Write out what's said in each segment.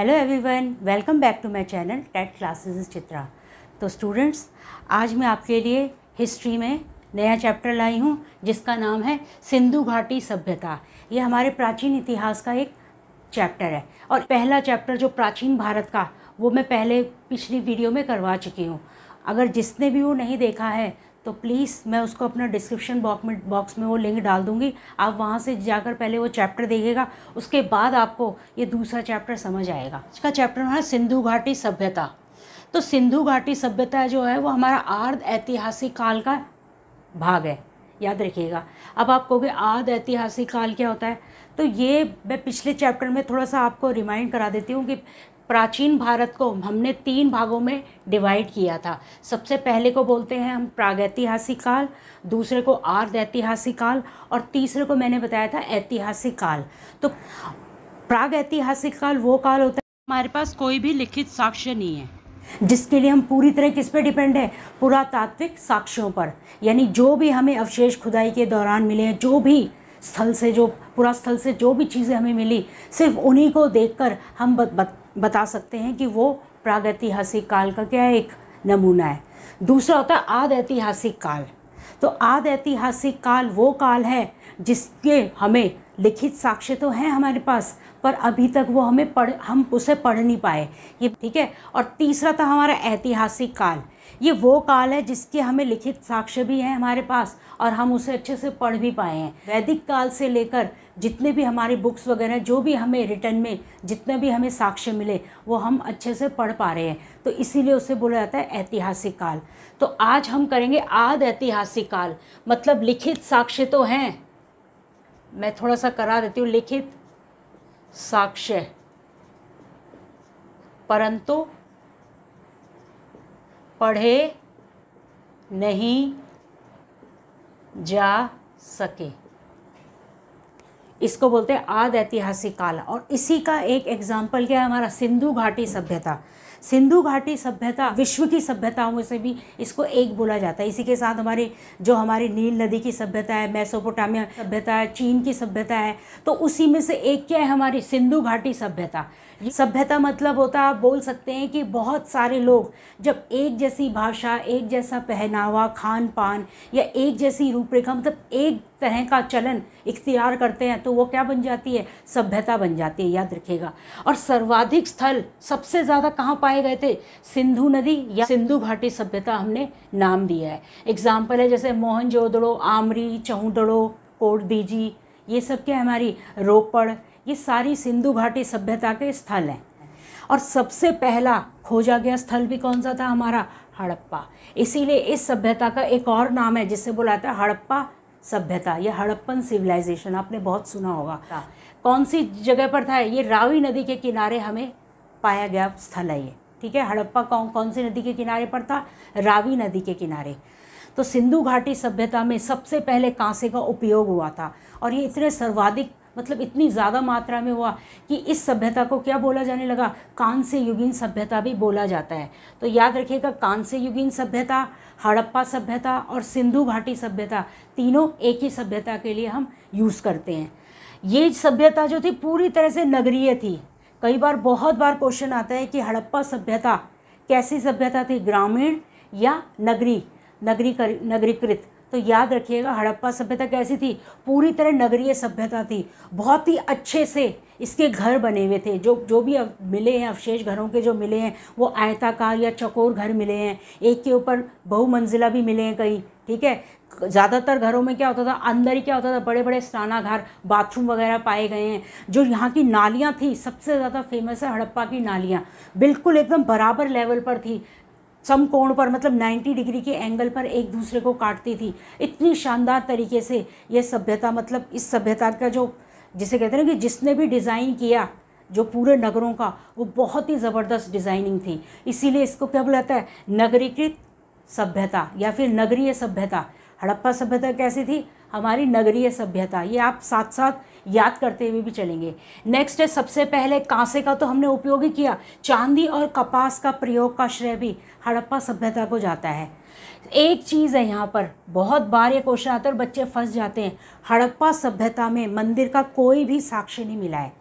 Hello everyone welcome back to my channel TET classes Chitra तो students आज मैं आपके लिए हिस्ट्री में नया चैप्टर लाई हूँ जिसका नाम है सिंधु घाटी सभ्यता ये हमारे प्राचीन इतिहास का एक चैप्टर है और पहला चैप्टर जो प्राचीन भारत का वो मैं पहले पिछली वीडियो में करवा चुकी हूँ अगर जिसने भी वो नहीं देखा है तो प्लीज़ मैं उसको अपना डिस्क्रिप्शन बॉक्स में बॉक्स में वो लिंक डाल दूँगी आप वहाँ से जाकर पहले वो चैप्टर देखेगा उसके बाद आपको ये दूसरा चैप्टर समझ आएगा इसका चैप्टर है सिंधु घाटी सभ्यता तो सिंधु घाटी सभ्यता जो है वो हमारा आर्ध ऐतिहासिक काल का भाग है याद रखिएगा अब आप कहोगे आध ऐतिहासिक काल क्या होता है तो ये मैं पिछले चैप्टर में थोड़ा सा आपको रिमाइंड करा देती हूँ कि प्राचीन भारत को हमने तीन भागों में डिवाइड किया था सबसे पहले को बोलते हैं हम प्रागैतिहासिक काल दूसरे को आर्ध ऐतिहासिक काल और तीसरे को मैंने बताया था ऐतिहासिक काल तो प्राग ऐतिहासिक काल वो काल होता है हमारे पास कोई भी लिखित साक्ष्य नहीं है जिसके लिए हम पूरी तरह किस पे डिपेंड है पुरातात्विक साक्ष्यों पर यानी जो भी हमें अवशेष खुदाई के दौरान मिले हैं जो भी स्थल से जो पुरा स्थल से जो भी चीज़ें हमें मिली सिर्फ उन्हीं को देखकर हम बत, बत, बता सकते हैं कि वो प्रागैतिहासिक काल का क्या एक नमूना है दूसरा होता है आद ऐतिहासिक काल तो आद ऐतिहासिक काल वो काल है जिसके हमें लिखित साक्ष्य तो हैं हमारे पास पर अभी तक वो हमें पढ़ हम उसे पढ़ नहीं पाए ये ठीक है और तीसरा था हमारा ऐतिहासिक काल ये वो काल है जिसके हमें लिखित साक्ष्य भी हैं हमारे पास और हम उसे अच्छे से पढ़ भी पाए हैं वैदिक काल से लेकर जितने भी हमारी बुक्स वगैरह जो भी हमें रिटर्न में जितने भी हमें साक्ष्य मिले वो हम अच्छे से पढ़ पा रहे हैं तो इसीलिए उसे बोला जाता है ऐतिहासिक काल तो आज हम करेंगे आद ऐतिहासिक काल मतलब लिखित साक्ष्य तो हैं मैं थोड़ा सा करा देती हूँ लिखित साक्ष्य परंतु पढ़े नहीं जा सके इसको बोलते हैं आद ऐतिहासिक काल और इसी का एक एग्जाम्पल क्या है हमारा सिंधु घाटी सभ्यता सिंधु घाटी सभ्यता विश्व की सभ्यताओं में से भी इसको एक बोला जाता है इसी के साथ हमारे जो हमारी नील नदी की सभ्यता है मैसोपोटामिया सभ्यता है चीन की सभ्यता है तो उसी में से एक क्या है हमारी सिंधु घाटी सभ्यता सभ्यता मतलब होता है आप बोल सकते हैं कि बहुत सारे लोग जब एक जैसी भाषा एक जैसा पहनावा खान पान या एक जैसी रूपरेखा मतलब एक तरह का चलन इख्तियार करते हैं तो वो क्या बन जाती है सभ्यता बन जाती है याद रखिएगा और सर्वाधिक स्थल सबसे ज़्यादा कहाँ पाए पाए गए थे सिंधु नदी या सिंधु घाटी सभ्यता हमने नाम दिया है एग्जाम्पल है जैसे मोहनजोदड़ो आमरी चहूदड़ो कोटदीजी ये सब क्या हमारी रोपड़ ये सारी सिंधु घाटी सभ्यता के स्थल हैं और सबसे पहला खोजा गया स्थल भी कौन सा था हमारा हड़प्पा इसीलिए इस सभ्यता का एक और नाम है जिसे बुलाता है हड़प्पा सभ्यता या हड़प्पन सिविलाइजेशन आपने बहुत सुना होगा हाँ। कौन सी जगह पर था ये रावी नदी के किनारे हमें पाया गया स्थल है ये ठीक है हड़प्पा कौन कौन सी नदी के किनारे पर था रावी नदी के किनारे तो सिंधु घाटी सभ्यता में सबसे पहले कांसे का उपयोग हुआ था और ये इतने सर्वाधिक मतलब इतनी ज़्यादा मात्रा में हुआ कि इस सभ्यता को क्या बोला जाने लगा कांस्य युगीन सभ्यता भी बोला जाता है तो याद रखिएगा कांस्य युगीन सभ्यता हड़प्पा सभ्यता और सिंधु घाटी सभ्यता तीनों एक ही सभ्यता के लिए हम यूज़ करते हैं ये सभ्यता जो थी पूरी तरह से नगरीय थी कई बार बहुत बार क्वेश्चन आता है कि हड़प्पा सभ्यता कैसी सभ्यता थी ग्रामीण या नगरी नगरी कर, नगरीकृत तो याद रखिएगा हड़प्पा सभ्यता कैसी थी पूरी तरह नगरीय सभ्यता थी बहुत ही अच्छे से इसके घर बने हुए थे जो जो भी मिले हैं अवशेष घरों के जो मिले हैं वो आयताकार या चकोर घर मिले हैं एक के ऊपर बहुमंजिला भी मिले हैं कई ठीक है ज़्यादातर घरों में क्या होता था अंदर ही क्या होता था बड़े बड़े स्नानाघर बाथरूम वगैरह पाए गए हैं जो यहाँ की नालियाँ थी सबसे ज़्यादा फेमस है हड़प्पा की नालियाँ बिल्कुल एकदम बराबर लेवल पर थी कोण पर मतलब 90 डिग्री के एंगल पर एक दूसरे को काटती थी इतनी शानदार तरीके से यह सभ्यता मतलब इस सभ्यता का जो जिसे कहते हैं ना कि जिसने भी डिज़ाइन किया जो पूरे नगरों का वो बहुत ही ज़बरदस्त डिज़ाइनिंग थी इसीलिए इसको क्या बोलाता है नगरीकृत सभ्यता या फिर नगरीय सभ्यता हड़प्पा सभ्यता कैसी थी हमारी नगरीय सभ्यता ये आप साथ साथ याद करते हुए भी चलेंगे नेक्स्ट है सबसे पहले कांसे का तो हमने उपयोग ही किया चांदी और कपास का प्रयोग का श्रेय भी हड़प्पा सभ्यता को जाता है एक चीज़ है यहाँ पर बहुत बार ये क्वेश्चन आता है और बच्चे फंस जाते हैं हड़प्पा सभ्यता में मंदिर का कोई भी साक्ष्य नहीं मिला है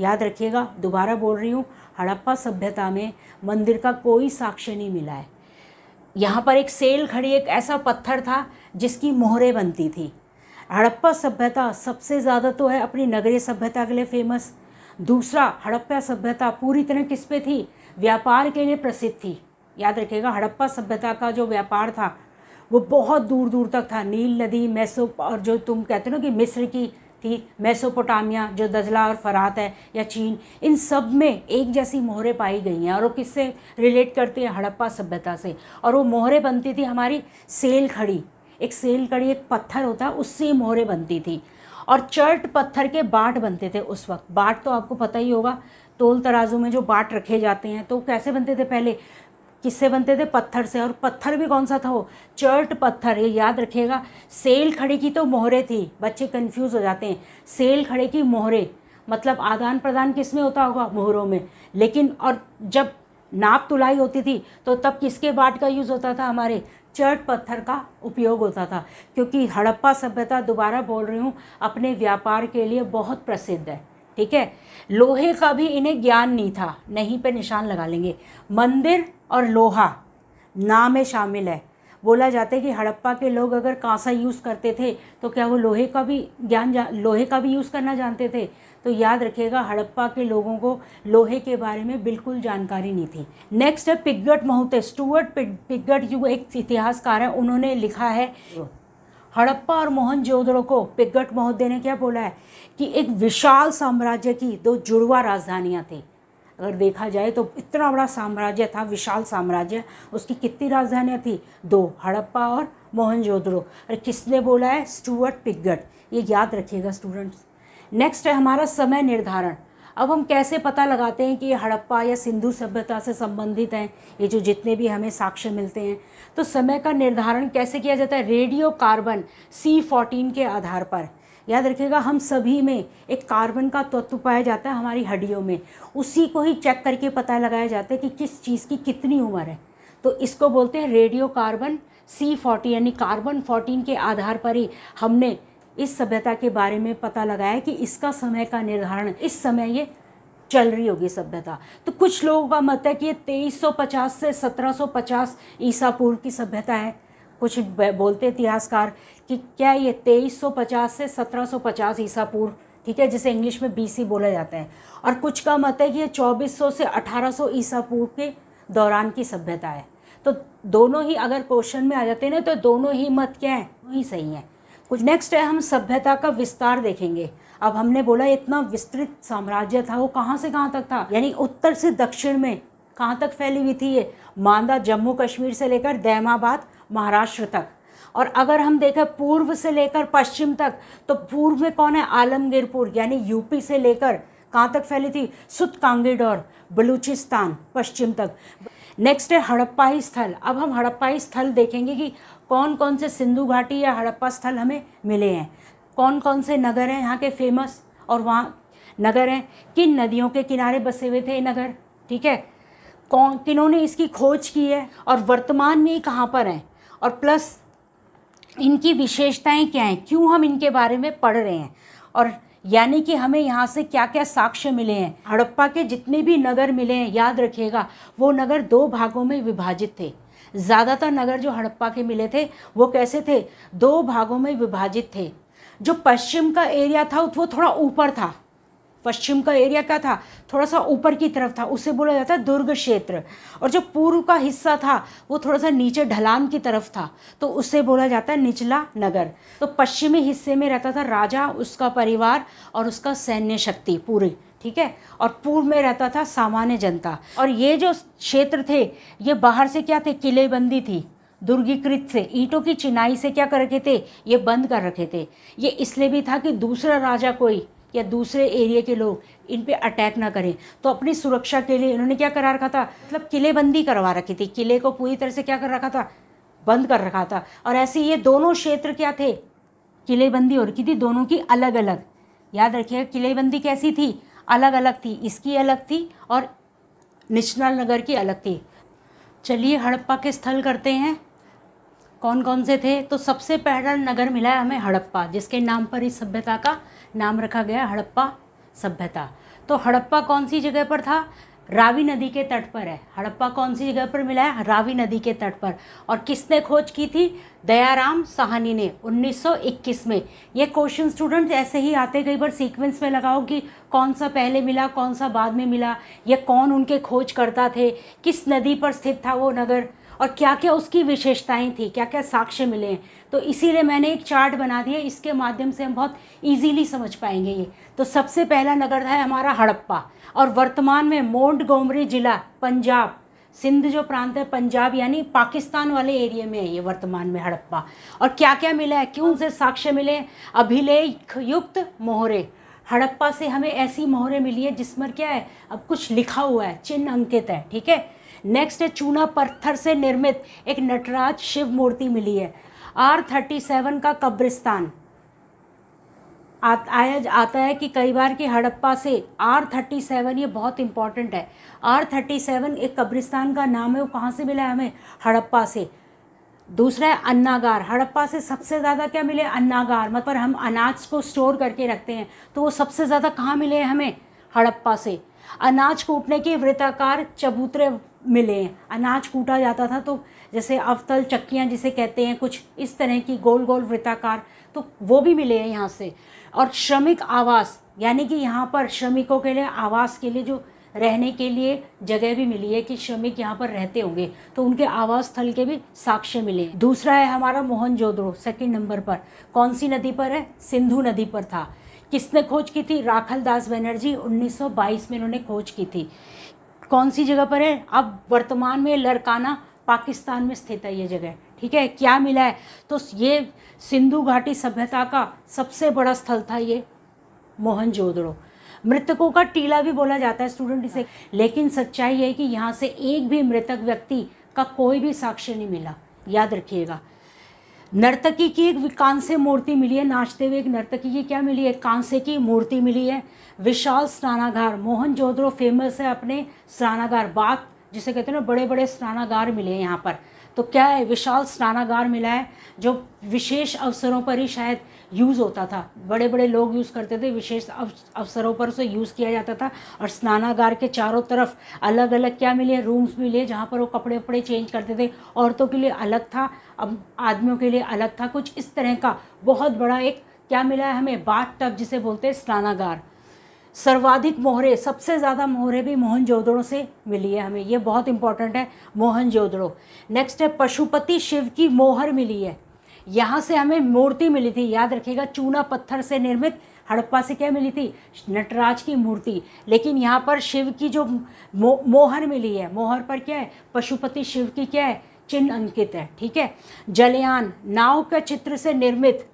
याद रखिएगा दोबारा बोल रही हूँ हड़प्पा सभ्यता में मंदिर का कोई साक्ष्य नहीं मिला है यहाँ पर एक सेल खड़ी एक ऐसा पत्थर था जिसकी मोहरें बनती थी हड़प्पा सभ्यता सबसे ज़्यादा तो है अपनी नगरीय सभ्यता के लिए फेमस दूसरा हड़प्पा सभ्यता पूरी तरह किस पे थी व्यापार के लिए प्रसिद्ध थी याद रखिएगा हड़प्पा सभ्यता का जो व्यापार था वो बहुत दूर दूर तक था नील नदी मैसो और जो तुम कहते हो कि मिस्र की थी मेसोपोटामिया जो दजला और फ़रात है या चीन इन सब में एक जैसी मोहरें पाई गई हैं और वो किससे रिलेट करती हैं हड़प्पा सभ्यता से और वो मोहरें बनती थी हमारी सेल खड़ी एक सेल खड़ी एक पत्थर होता है उससे मोहरें बनती थी और चर्ट पत्थर के बाट बनते थे उस वक्त बाट तो आपको पता ही होगा तोल तराजू में जो बाट रखे जाते हैं तो कैसे बनते थे पहले किससे बनते थे पत्थर से और पत्थर भी कौन सा था वो चर्ट पत्थर ये याद रखिएगा सेल खड़े की तो मोहरे थी बच्चे कंफ्यूज हो जाते हैं सेल खड़े की मोहरे मतलब आदान प्रदान किस में होता होगा मोहरों में लेकिन और जब नाप तुलाई होती थी तो तब किसके बाट का यूज़ होता था हमारे चर्ट पत्थर का उपयोग होता था क्योंकि हड़प्पा सभ्यता दोबारा बोल रही हूँ अपने व्यापार के लिए बहुत प्रसिद्ध है ठीक है लोहे का भी इन्हें ज्ञान नहीं था नहीं पे निशान लगा लेंगे मंदिर और लोहा नाम में शामिल है बोला जाता है कि हड़प्पा के लोग अगर कांसा यूज़ करते थे तो क्या वो लोहे का भी ज्ञान जा लोहे का भी यूज़ करना जानते थे तो याद रखिएगा हड़प्पा के लोगों को लोहे के बारे में बिल्कुल जानकारी नहीं थी नेक्स्ट है पिगट महुते स्टूअर्ट पिगट जो एक इतिहासकार है उन्होंने लिखा है हड़प्पा और मोहनजोदड़ो को पिगट महोदय ने क्या बोला है कि एक विशाल साम्राज्य की दो जुड़वा राजधानियाँ थी अगर देखा जाए तो इतना बड़ा साम्राज्य था विशाल साम्राज्य उसकी कितनी राजधानियाँ थी दो हड़प्पा और मोहनजोदड़ो अरे किसने बोला है स्टूअर्ट पिगट ये याद रखिएगा स्टूडेंट्स नेक्स्ट है हमारा समय निर्धारण अब हम कैसे पता लगाते हैं कि ये हड़प्पा या सिंधु सभ्यता से संबंधित हैं ये जो जितने भी हमें साक्ष्य मिलते हैं तो समय का निर्धारण कैसे किया जाता है रेडियो कार्बन सी फोर्टीन के आधार पर याद रखिएगा हम सभी में एक कार्बन का तत्व पाया जाता है हमारी हड्डियों में उसी को ही चेक करके पता लगाया जाता है कि किस चीज़ की कितनी उम्र है तो इसको बोलते हैं रेडियो कार्बन सी फोर्टी यानी कार्बन फोर्टीन के आधार पर ही हमने इस सभ्यता के बारे में पता लगाया कि इसका समय का निर्धारण इस समय ये चल रही होगी सभ्यता तो कुछ लोगों का मत है कि ये 2350 से 1750 ईसा पूर्व की सभ्यता है कुछ बोलते इतिहासकार कि क्या ये 2350 से 1750 ईसा पूर्व ठीक है जिसे इंग्लिश में बीसी बोला जाता है और कुछ का मत है कि ये 2400 से 1800 ईसा पूर्व के दौरान की सभ्यता है तो दोनों ही अगर क्वेश्चन में आ जाते हैं ना तो दोनों ही मत क्या है वही सही है कुछ नेक्स्ट है हम सभ्यता का विस्तार देखेंगे अब हमने बोला इतना विस्तृत साम्राज्य था वो कहाँ से कहाँ तक था यानी उत्तर से दक्षिण में कहाँ तक फैली हुई थी ये मांदा जम्मू कश्मीर से लेकर दैमाबाद महाराष्ट्र तक और अगर हम देखें पूर्व से लेकर पश्चिम तक तो पूर्व में कौन है आलमगीरपुर यानी यूपी से लेकर कहाँ तक फैली थी सुत बलूचिस्तान पश्चिम तक नेक्स्ट है हड़प्पाई स्थल अब हम हड़प्पाई स्थल देखेंगे कि कौन कौन से सिंधु घाटी या हड़प्पा स्थल हमें मिले हैं कौन कौन से नगर हैं यहाँ के फेमस और वहाँ नगर हैं किन नदियों के किनारे बसे हुए थे नगर ठीक है कौन किन्होंने इसकी खोज की है और वर्तमान में कहाँ पर हैं और प्लस इनकी विशेषताएं क्या हैं क्यों हम इनके बारे में पढ़ रहे हैं और यानी कि हमें यहाँ से क्या क्या साक्ष्य मिले हैं हड़प्पा के जितने भी नगर मिले हैं याद रखिएगा वो नगर दो भागों में विभाजित थे ज़्यादातर नगर जो हड़प्पा के मिले थे वो कैसे थे दो भागों में विभाजित थे जो पश्चिम का एरिया था वो थोड़ा ऊपर था पश्चिम का एरिया क्या था थोड़ा सा ऊपर की तरफ था उसे बोला जाता है दुर्ग क्षेत्र और जो पूर्व का हिस्सा था वो थोड़ा सा नीचे ढलान की तरफ था तो उसे बोला जाता है निचला नगर तो पश्चिमी हिस्से में रहता था राजा उसका परिवार और उसका सैन्य शक्ति पूरी ठीक है और पूर्व में रहता था सामान्य जनता और ये जो क्षेत्र थे ये बाहर से क्या थे किलेबंदी थी दुर्गीकृत से ईंटों की चिनाई से क्या कर रखे थे ये बंद कर रखे थे ये इसलिए भी था कि दूसरा राजा कोई या दूसरे एरिया के लोग इन पे अटैक ना करें तो अपनी सुरक्षा के लिए इन्होंने क्या करा रखा था मतलब किलेबंदी करवा रखी थी किले को पूरी तरह से क्या कर रखा था बंद कर रखा था और ऐसे ये दोनों क्षेत्र क्या थे किलेबंदी हो रखी थी दोनों की अलग अलग याद रखिएगा किलेबंदी कैसी थी अलग अलग थी इसकी अलग थी और निश्नल नगर की अलग थी चलिए हड़प्पा के स्थल करते हैं कौन कौन से थे तो सबसे पहला नगर मिला है हमें हड़प्पा जिसके नाम पर इस सभ्यता का नाम रखा गया हड़प्पा सभ्यता तो हड़प्पा कौन सी जगह पर था रावी नदी के तट पर है हड़प्पा कौन सी जगह पर मिला है रावी नदी के तट पर और किसने खोज की थी दयाराम साहनी ने 1921 में ये क्वेश्चन स्टूडेंट ऐसे ही आते कई बार सीक्वेंस में लगाओ कि कौन सा पहले मिला कौन सा बाद में मिला या कौन उनके खोज करता थे किस नदी पर स्थित था वो नगर और क्या क्या उसकी विशेषताएं थी क्या क्या साक्ष्य मिले हैं तो इसीलिए मैंने एक चार्ट बना दिया इसके माध्यम से हम बहुत इजीली समझ पाएंगे ये तो सबसे पहला नगर है हमारा हड़प्पा और वर्तमान में मोंड गोमरी जिला पंजाब सिंध जो प्रांत है पंजाब यानी पाकिस्तान वाले एरिया में है ये वर्तमान में हड़प्पा और क्या क्या मिला है क्यों से साक्ष्य मिले अभिलेख युक्त मोहरे हड़प्पा से हमें ऐसी मोहरें मिली है जिसमें क्या है अब कुछ लिखा हुआ है चिन्ह अंकित है ठीक है नेक्स्ट है चूना पत्थर से निर्मित एक नटराज शिव मूर्ति मिली है आर थर्टी सेवन का कब्रिस्तान आया आता है कि कई बार की हड़प्पा से आर थर्टी सेवन ये बहुत इंपॉर्टेंट है आर थर्टी सेवन एक कब्रिस्तान का नाम है वो कहाँ से मिला है हमें हड़प्पा से दूसरा है अन्नागार हड़प्पा से सबसे ज़्यादा क्या मिले अन्नागार मतलब हम अनाज को स्टोर करके रखते हैं तो वो सबसे ज़्यादा कहाँ मिले हमें हड़प्पा से अनाज कूटने के वृत्ताकार चबूतरे मिले हैं अनाज कूटा जाता था तो जैसे अवतल चक्कियाँ जिसे कहते हैं कुछ इस तरह की गोल गोल वृत्ताकार तो वो भी मिले हैं यहाँ से और श्रमिक आवास यानी कि यहाँ पर श्रमिकों के लिए आवास के लिए जो रहने के लिए जगह भी मिली है कि श्रमिक यहाँ पर रहते होंगे तो उनके आवास स्थल के भी साक्ष्य मिले दूसरा है हमारा मोहनजोदड़ो सेकंड नंबर पर कौन सी नदी पर है सिंधु नदी पर था किसने खोज की थी राखल दास बनर्जी 1922 में इन्होंने खोज की थी कौन सी जगह पर है अब वर्तमान में लड़काना पाकिस्तान में स्थित है ये जगह ठीक है क्या मिला है तो ये सिंधु घाटी सभ्यता का सबसे बड़ा स्थल था ये मोहनजोदड़ो मृतकों का टीला भी बोला जाता है स्टूडेंट इसे लेकिन सच्चाई है कि यहाँ से एक भी मृतक व्यक्ति का कोई भी साक्ष्य नहीं मिला याद रखिएगा नर्तकी की एक कांस्य मूर्ति मिली है नाचते हुए एक नर्तकी की क्या मिली है कांसे की मूर्ति मिली है विशाल स्नानागार मोहन जोधरो फेमस है अपने स्नानागार बात जिसे कहते हैं ना बड़े बड़े स्नानागार मिले हैं यहाँ पर तो क्या है विशाल स्नानागार मिला है जो विशेष अवसरों पर ही शायद यूज़ होता था बड़े बड़े लोग यूज़ करते थे विशेष अवसरों पर उसे यूज़ किया जाता था और स्नानागार के चारों तरफ अलग अलग क्या मिले रूम्स मिले जहाँ पर वो कपड़े वपड़े चेंज करते थे औरतों के लिए अलग था अब आदमियों के लिए अलग था कुछ इस तरह का बहुत बड़ा एक क्या मिला है हमें बाथ टब जिसे बोलते हैं स्नानागार सर्वाधिक मोहरे सबसे ज़्यादा मोहरे भी मोहन जोदड़ों से मिली है हमें ये बहुत इंपॉर्टेंट है मोहन जोदड़ो नेक्स्ट है पशुपति शिव की मोहर मिली है यहाँ से हमें मूर्ति मिली थी याद रखिएगा चूना पत्थर से निर्मित हड़प्पा से क्या मिली थी नटराज की मूर्ति लेकिन यहाँ पर शिव की जो मो, मोहर मिली है मोहर पर क्या है पशुपति शिव की क्या है चिन्ह अंकित है ठीक है जलयान नाव के चित्र से निर्मित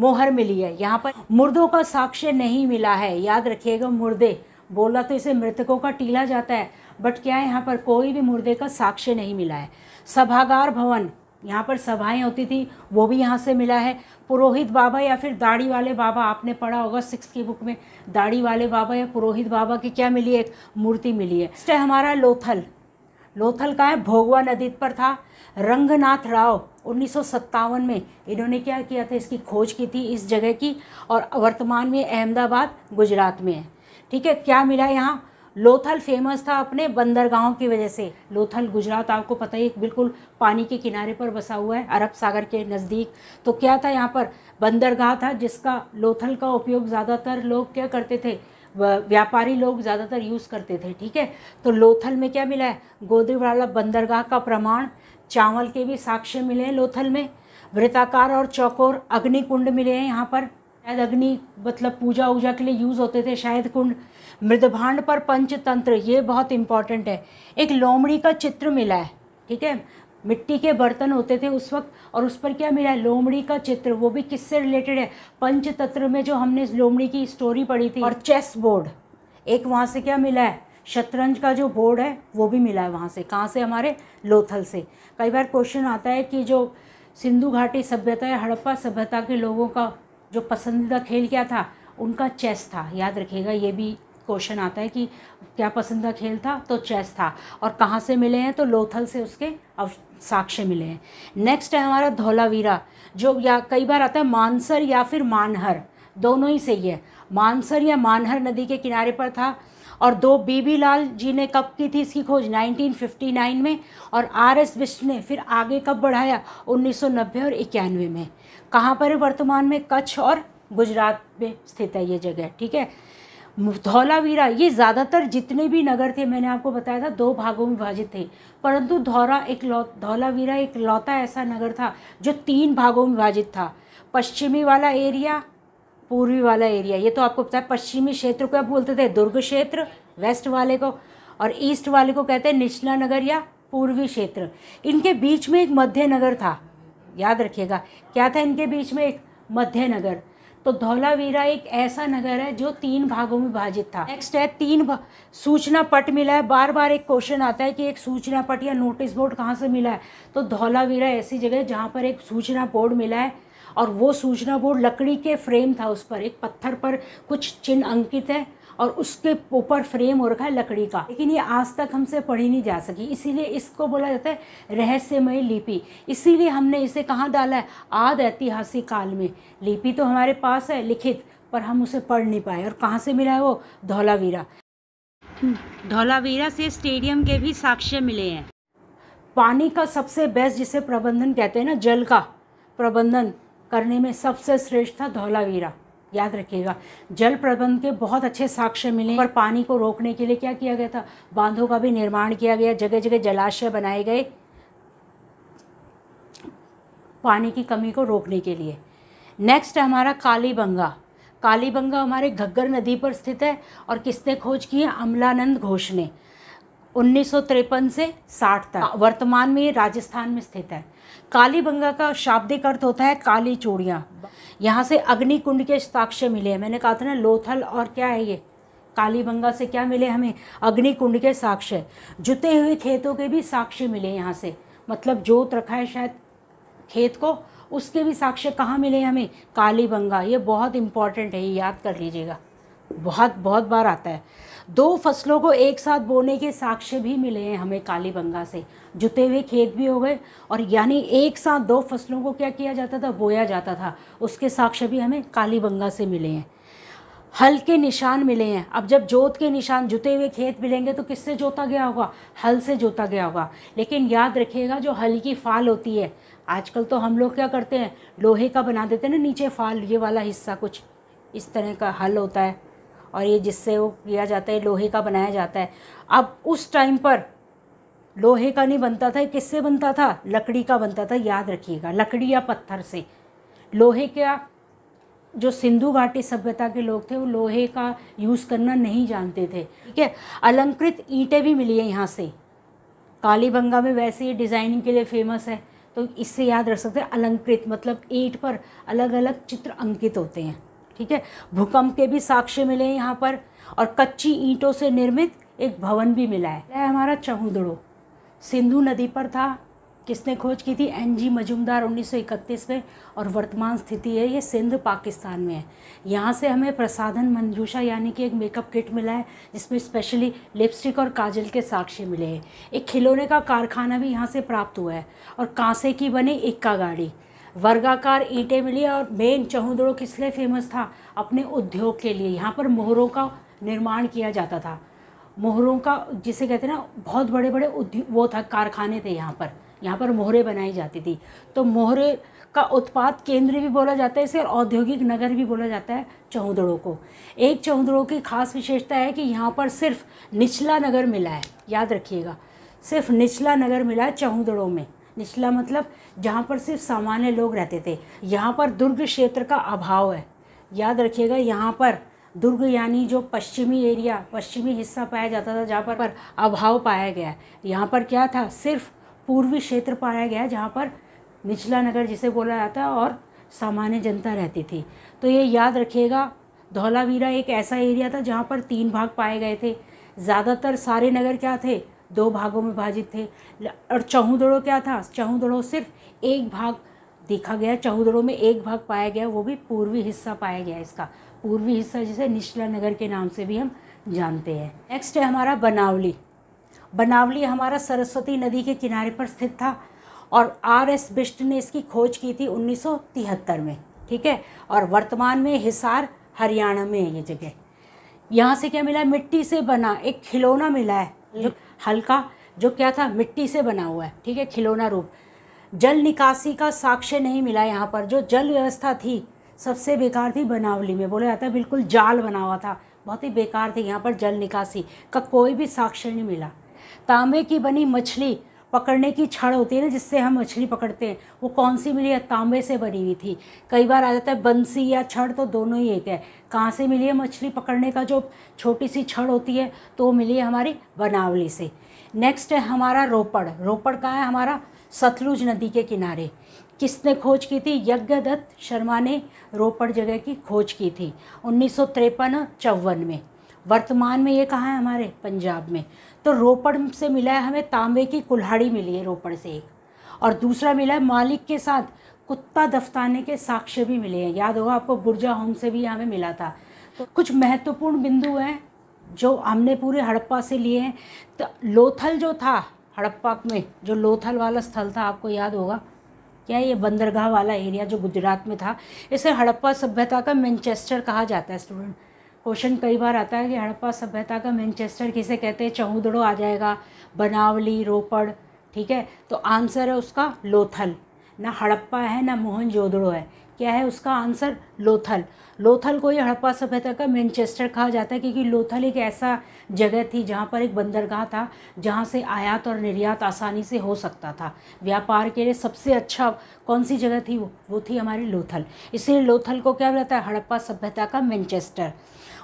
मोहर मिली है यहाँ पर मुर्दों का साक्ष्य नहीं मिला है याद रखिएगा मुर्दे बोला तो इसे मृतकों का टीला जाता है बट क्या है यहाँ पर कोई भी मुर्दे का साक्ष्य नहीं मिला है सभागार भवन यहाँ पर सभाएं होती थी वो भी यहाँ से मिला है पुरोहित बाबा या फिर दाढ़ी वाले बाबा आपने पढ़ा होगा सिक्स की बुक में दाढ़ी वाले बाबा या पुरोहित बाबा की क्या मिली है एक मूर्ति मिली है इससे हमारा लोथल लोथल का है भोगवा नदी पर था रंगनाथ राव उन्नीस में इन्होंने क्या किया था इसकी खोज की थी इस जगह की और वर्तमान में अहमदाबाद गुजरात में है ठीक है क्या मिला यहाँ लोथल फेमस था अपने बंदरगाहों की वजह से लोथल गुजरात आपको पता ही बिल्कुल पानी के किनारे पर बसा हुआ है अरब सागर के नज़दीक तो क्या था यहाँ पर बंदरगाह था जिसका लोथल का उपयोग ज़्यादातर लोग क्या करते थे व्यापारी लोग ज़्यादातर यूज़ करते थे ठीक है तो लोथल में क्या मिला है गोदरीवाला बंदरगाह का प्रमाण चावल के भी साक्ष्य मिले हैं लोथल में वृताकार और चौकोर अग्नि कुंड मिले हैं यहाँ पर शायद अग्नि मतलब पूजा उजा के लिए यूज़ होते थे शायद कुंड मृदभांड पर पंचतंत्र ये बहुत इंपॉर्टेंट है एक लोमड़ी का चित्र मिला है ठीक है मिट्टी के बर्तन होते थे उस वक्त और उस पर क्या मिला है लोमड़ी का चित्र वो भी किससे रिलेटेड है पंचतंत्र में जो हमने लोमड़ी की स्टोरी पढ़ी थी और चेस बोर्ड एक वहाँ से क्या मिला है शतरंज का जो बोर्ड है वो भी मिला है वहाँ से कहाँ से हमारे लोथल से कई बार क्वेश्चन आता है कि जो सिंधु घाटी सभ्यता या हड़प्पा सभ्यता के लोगों का जो पसंदीदा खेल क्या था उनका चेस था याद रखिएगा ये भी क्वेश्चन आता है कि क्या पसंदीदा खेल था तो चेस था और कहाँ से मिले हैं तो लोथल से उसके अव साक्ष्य मिले हैं नेक्स्ट है हमारा धौलावीरा जो या कई बार आता है मानसर या फिर मानहर दोनों ही सही है मानसर या मानहर नदी के किनारे पर था और दो बीबी लाल जी ने कब की थी इसकी खोज 1959 में और आर एस बिस्ट ने फिर आगे कब बढ़ाया 1990 और इक्यानवे में कहाँ पर है वर्तमान में कच्छ और गुजरात में स्थित है ये जगह ठीक है धौलावीरा ये ज़्यादातर जितने भी नगर थे मैंने आपको बताया था दो भागों में विभाजित थे परंतु धौरा एक लौ धौलावीरा एक लौता ऐसा नगर था जो तीन भागों में विभाजित था पश्चिमी वाला एरिया पूर्वी वाला एरिया ये तो आपको पता है पश्चिमी क्षेत्र को आप बोलते थे दुर्ग क्षेत्र वेस्ट वाले को और ईस्ट वाले को कहते हैं निचला नगर या पूर्वी क्षेत्र इनके बीच में एक मध्य नगर था याद रखिएगा क्या था इनके बीच में एक मध्य नगर तो धौलावीरा एक ऐसा नगर है जो तीन भागों में विभाजित था नेक्स्ट है तीन सूचना पट मिला है बार बार एक क्वेश्चन आता है कि एक सूचना पट या नोटिस बोर्ड कहाँ से मिला है तो धौलावीरा ऐसी जगह जहाँ पर एक सूचना बोर्ड मिला है और वो सूचना बोर्ड लकड़ी के फ्रेम था उस पर एक पत्थर पर कुछ चिन्ह अंकित है और उसके ऊपर फ्रेम हो रखा है लकड़ी का लेकिन ये आज तक हमसे पढ़ी नहीं जा सकी इसीलिए इसको बोला जाता है रहस्यमय लिपि इसीलिए हमने इसे कहाँ डाला है आद ऐतिहासिक काल में लिपि तो हमारे पास है लिखित पर हम उसे पढ़ नहीं पाए और कहाँ से मिला है वो धौलावीरा हम्म, धौलावीरा से स्टेडियम के भी साक्ष्य मिले हैं पानी का सबसे बेस्ट जिसे प्रबंधन कहते हैं ना जल का प्रबंधन करने में सबसे श्रेष्ठ था धौलावीरा याद रखिएगा जल प्रबंध के बहुत अच्छे साक्ष्य मिले और पानी को रोकने के लिए क्या किया गया था बांधों का भी निर्माण किया गया जगह जगह जलाशय बनाए गए पानी की कमी को रोकने के लिए नेक्स्ट है हमारा कालीबंगा कालीबंगा हमारे घग्गर नदी पर स्थित है और किसने खोज की है अमलानंद घोष ने उन्नीस से 60 तक वर्तमान में ये राजस्थान में स्थित है काली बंगा का शाब्दिक अर्थ होता है काली चूड़ियाँ यहाँ से अग्नि कुंड के हस्ताक्षर मिले हैं मैंने कहा था ना लोथल और क्या है ये काली बंगा से क्या मिले हमें अग्नि कुंड के साक्ष्य जुते हुए खेतों के भी साक्ष्य मिले यहाँ से मतलब जोत रखा है शायद खेत को उसके भी साक्ष्य कहाँ मिले हमें काली बंगा ये बहुत इंपॉर्टेंट है ये याद कर लीजिएगा बहुत बहुत बार आता है दो फसलों को एक साथ बोने के साक्ष्य भी मिले हैं हमें कालीबंगा से जुते हुए खेत भी हो गए और यानी एक साथ दो फसलों को क्या किया जाता था बोया जाता था उसके साक्ष्य भी हमें कालीबंगा से मिले हैं हल के निशान मिले हैं अब जब जोत के निशान जुते हुए खेत मिलेंगे तो किससे जोता गया होगा हल से जोता गया होगा लेकिन याद रखिएगा जो हल की फाल होती है आजकल तो हम लोग क्या करते हैं लोहे का बना देते हैं ना नीचे फाल ये वाला हिस्सा कुछ इस तरह का हल होता है और ये जिससे वो किया जाता है लोहे का बनाया जाता है अब उस टाइम पर लोहे का नहीं बनता था किससे बनता था लकड़ी का बनता था याद रखिएगा लकड़ी या पत्थर से लोहे का जो सिंधु घाटी सभ्यता के लोग थे वो लोहे का यूज़ करना नहीं जानते थे ठीक है अलंकृत ईंटें भी मिली हैं यहाँ से कालीबंगा में वैसे ही डिज़ाइनिंग के लिए फेमस है तो इससे याद रख सकते हैं अलंकृत मतलब ईंट पर अलग अलग चित्र अंकित होते हैं ठीक है भूकंप के भी साक्ष्य मिले हैं यहाँ पर और कच्ची ईंटों से निर्मित एक भवन भी मिला है हमारा चहुदड़ो सिंधु नदी पर था किसने खोज की थी एन जी मजूमदार 1931 में और वर्तमान स्थिति है ये सिंध पाकिस्तान में है यहाँ से हमें प्रसाधन मंजूषा यानी कि एक मेकअप किट मिला है जिसमें स्पेशली लिपस्टिक और काजल के साक्ष्य मिले हैं एक खिलौने का कारखाना भी यहाँ से प्राप्त हुआ है और कांसे की बने इक्का गाड़ी वर्गाकार ईंटें मिली और मेन चहुदड़ो किस लिए फेमस था अपने उद्योग के लिए यहाँ पर मोहरों का निर्माण किया जाता था मोहरों का जिसे कहते हैं ना बहुत बड़े बड़े उद्योग वो था कारखाने थे यहाँ पर यहाँ पर मोहरे बनाई जाती थी तो मोहरे का उत्पाद केंद्र भी बोला जाता है इसे और औद्योगिक नगर भी बोला जाता है चौहदड़ों को एक चौहदड़ों की खास विशेषता है कि यहाँ पर सिर्फ निचला नगर मिला है याद रखिएगा सिर्फ निचला नगर मिला है चौहदड़ों में निचला मतलब जहाँ पर सिर्फ सामान्य लोग रहते थे यहाँ पर दुर्ग क्षेत्र का अभाव है याद रखिएगा यहाँ पर दुर्ग यानी जो पश्चिमी एरिया पश्चिमी हिस्सा पाया जाता था जहाँ पर, पर अभाव पाया गया यहाँ पर क्या था सिर्फ पूर्वी क्षेत्र पाया गया जहाँ पर निचला नगर जिसे बोला जाता है और सामान्य जनता रहती थी तो ये याद रखिएगा धौलावीरा एक ऐसा एरिया था जहाँ पर तीन भाग पाए गए थे ज़्यादातर सारे नगर क्या थे दो भागों में विभाजित थे और चहुदड़ों क्या था चहुदड़ों सिर्फ एक भाग देखा गया चहुदड़ों में एक भाग पाया गया वो भी पूर्वी हिस्सा पाया गया इसका पूर्वी हिस्सा जिसे निचला नगर के नाम से भी हम जानते हैं नेक्स्ट है हमारा बनावली बनावली हमारा सरस्वती नदी के किनारे पर स्थित था और आर एस बिष्ट ने इसकी खोज की थी उन्नीस में ठीक है और वर्तमान में हिसार हरियाणा में है ये जगह यहाँ से क्या मिला है मिट्टी से बना एक खिलौना मिला है जो हल्का जो क्या था मिट्टी से बना हुआ है ठीक है खिलौना रूप जल निकासी का साक्ष्य नहीं मिला यहाँ पर जो जल व्यवस्था थी सबसे बेकार थी बनावली में बोला जाता है बिल्कुल जाल बना हुआ था बहुत ही बेकार थी यहाँ पर जल निकासी का कोई भी साक्ष्य नहीं मिला तांबे की बनी मछली पकड़ने की छड़ होती है ना जिससे हम मछली पकड़ते हैं वो कौन सी मिली है तांबे से बनी हुई थी कई बार आ जाता है बंसी या छड़ तो दोनों ही एक है कहाँ से मिली है मछली पकड़ने का जो छोटी सी छड़ होती है तो वो मिली है हमारी बनावली से नेक्स्ट है हमारा रोपड़ रोपड़ कहाँ है हमारा सतलुज नदी के किनारे किसने खोज की थी यज्ञदत्त शर्मा ने रोपड़ जगह की खोज की थी उन्नीस सौ में वर्तमान में ये कहाँ है हमारे पंजाब में तो रोपड़ से मिला है हमें तांबे की कुल्हाड़ी मिली है रोपड़ से एक और दूसरा मिला है मालिक के साथ कुत्ता दफ्ताने के साक्ष्य भी मिले हैं याद होगा आपको बुर्जा होम से भी हमें मिला था तो कुछ महत्वपूर्ण बिंदु हैं जो हमने पूरे हड़प्पा से लिए हैं तो लोथल जो था हड़प्पा में जो लोथल वाला स्थल था आपको याद होगा क्या ये बंदरगाह वाला एरिया जो गुजरात में था इसे हड़प्पा सभ्यता का मैनचेस्टर कहा जाता है स्टूडेंट क्वेश्चन कई बार आता है कि हड़प्पा सभ्यता का मैनचेस्टर किसे कहते हैं चहुदड़ो आ जाएगा बनावली रोपड़ ठीक है तो आंसर है उसका लोथल ना हड़प्पा है ना मोहन जोदड़ो है क्या है उसका आंसर लोथल लोथल को ही हड़प्पा सभ्यता का मैनचेस्टर कहा जाता है क्योंकि लोथल एक ऐसा जगह थी जहाँ पर एक बंदरगाह था जहाँ से आयात और निर्यात आसानी से हो सकता था व्यापार के लिए सबसे अच्छा कौन सी जगह थी वो वो थी हमारी लोथल इसलिए लोथल को क्या बोलता है हड़प्पा सभ्यता का मैनचेस्टर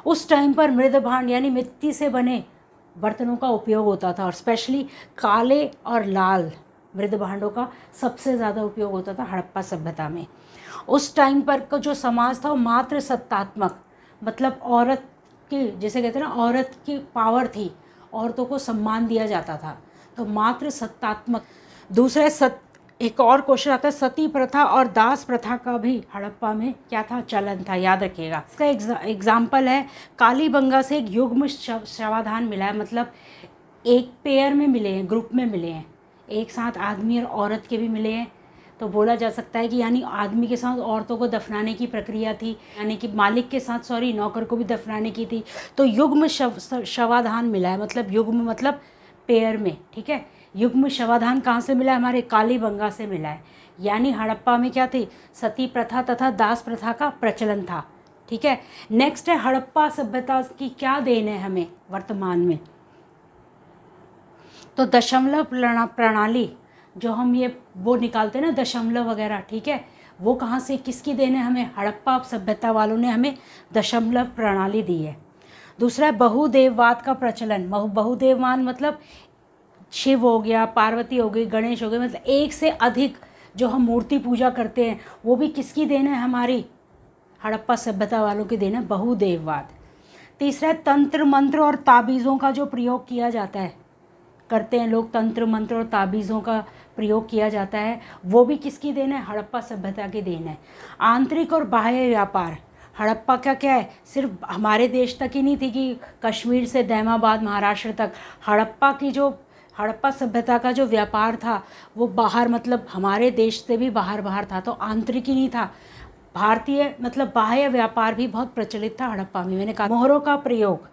उस टाइम पर मृद भांड यानी मिट्टी से बने बर्तनों का उपयोग होता था और स्पेशली काले और लाल मृद भांडों का सबसे ज़्यादा उपयोग होता था हड़प्पा सभ्यता में उस टाइम पर का जो समाज था वो मात्र सत्तात्मक मतलब औरत की जैसे कहते हैं ना औरत की पावर थी औरतों को सम्मान दिया जाता था तो मात्र सत्तात्मक दूसरा सत एक और क्वेश्चन आता है सती प्रथा और दास प्रथा का भी हड़प्पा में क्या था चलन था याद रखिएगा इसका एग्जाम्पल है कालीबंगा से एक युग्म शवाधान मिला है मतलब एक पेयर में मिले हैं ग्रुप में मिले हैं एक साथ आदमी और औरत के भी मिले हैं तो बोला जा सकता है कि यानी आदमी के साथ औरतों को दफनाने की प्रक्रिया थी यानी कि मालिक के साथ सॉरी नौकर को भी दफनाने की थी तो युग्म शव शवाधान मिला है मतलब युग्म मतलब पेयर में ठीक है युग्म शवाधान कहाँ से मिला है हमारे काली बंगा से मिला है यानी हड़प्पा में क्या थी सती प्रथा तथा दास प्रथा का प्रचलन था ठीक है नेक्स्ट है हड़प्पा सभ्यता की क्या देन है हमें वर्तमान में तो दशमलव प्रणाली जो हम ये वो निकालते हैं ना दशमलव वगैरह ठीक है वो कहाँ से किसकी देन है हमें हड़प्पा सभ्यता वालों ने हमें दशमलव प्रणाली दी है दूसरा बहुदेववाद का प्रचलन बहुदेववाद मतलब शिव हो गया पार्वती हो गई गणेश हो गए मतलब एक से अधिक जो हम मूर्ति पूजा करते हैं वो भी किसकी देन है हमारी हड़प्पा सभ्यता वालों की देन है बहुदेववाद तीसरा तंत्र मंत्र और ताबीज़ों का जो प्रयोग किया जाता है करते हैं लोग तंत्र मंत्र और ताबीज़ों का प्रयोग किया जाता है वो भी किसकी देन है हड़प्पा सभ्यता की देन है आंतरिक और बाह्य व्यापार हड़प्पा का क्या है सिर्फ हमारे देश तक ही नहीं थी कि कश्मीर से दैमाबाद महाराष्ट्र तक हड़प्पा की जो हड़प्पा सभ्यता का जो व्यापार था वो बाहर मतलब हमारे देश से भी बाहर बाहर था तो आंतरिक ही नहीं था भारतीय मतलब बाह्य व्यापार भी बहुत प्रचलित था हड़प्पा में मैंने कहा मोहरों का प्रयोग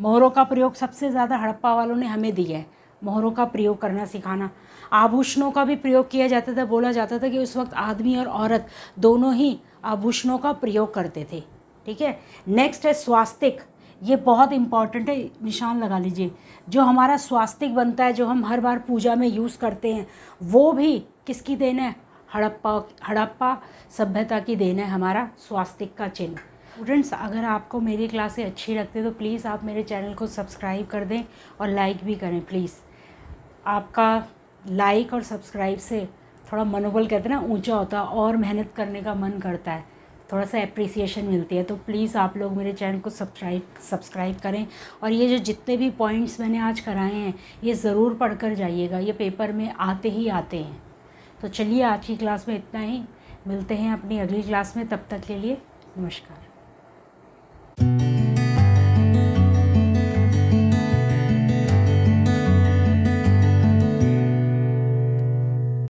मोहरों का प्रयोग सबसे ज़्यादा हड़प्पा वालों ने हमें दिया है मोहरों का प्रयोग करना सिखाना आभूषणों का भी प्रयोग किया जाता था बोला जाता था कि उस वक्त आदमी और औरत दोनों ही आभूषणों का प्रयोग करते थे ठीक है नेक्स्ट है स्वास्तिक ये बहुत इम्पॉर्टेंट है निशान लगा लीजिए जो हमारा स्वास्तिक बनता है जो हम हर बार पूजा में यूज़ करते हैं वो भी किसकी देन है हड़प्पा हड़प्पा सभ्यता की देन है हमारा स्वास्तिक का चिन्ह स्टूडेंट्स अगर आपको मेरी क्लासें अच्छी लगती है तो प्लीज़ आप मेरे चैनल को सब्सक्राइब कर दें और लाइक भी करें प्लीज़ आपका लाइक और सब्सक्राइब से थोड़ा मनोबल कहते हैं ना ऊंचा होता है और मेहनत करने का मन करता है थोड़ा सा अप्रिसिएशन मिलती है तो प्लीज़ आप लोग मेरे चैनल को सब्सक्राइब सब्सक्राइब करें और ये जो जितने भी पॉइंट्स मैंने आज कराए हैं ये ज़रूर पढ़ कर जाइएगा ये पेपर में आते ही आते हैं तो चलिए आज की क्लास में इतना ही मिलते हैं अपनी अगली क्लास में तब तक के लिए नमस्कार